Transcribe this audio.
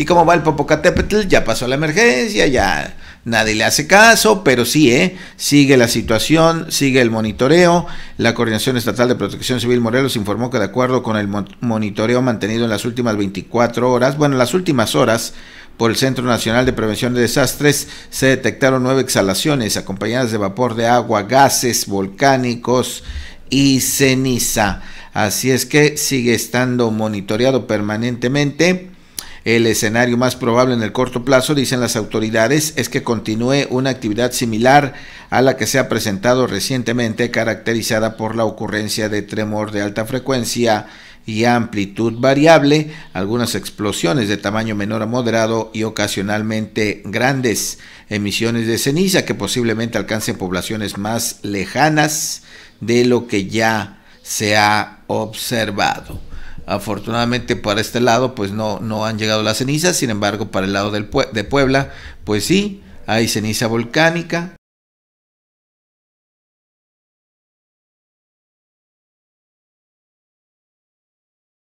Y como va el Popocatépetl, ya pasó la emergencia, ya nadie le hace caso, pero sí, ¿eh? sigue la situación, sigue el monitoreo. La Coordinación Estatal de Protección Civil Morelos informó que de acuerdo con el monitoreo mantenido en las últimas 24 horas, bueno, las últimas horas, por el Centro Nacional de Prevención de Desastres, se detectaron nueve exhalaciones acompañadas de vapor de agua, gases volcánicos y ceniza. Así es que sigue estando monitoreado permanentemente el escenario más probable en el corto plazo, dicen las autoridades, es que continúe una actividad similar a la que se ha presentado recientemente, caracterizada por la ocurrencia de tremor de alta frecuencia y amplitud variable, algunas explosiones de tamaño menor a moderado y ocasionalmente grandes emisiones de ceniza que posiblemente alcancen poblaciones más lejanas de lo que ya se ha observado. Afortunadamente para este lado pues no, no han llegado las cenizas, sin embargo para el lado de Puebla pues sí, hay ceniza volcánica,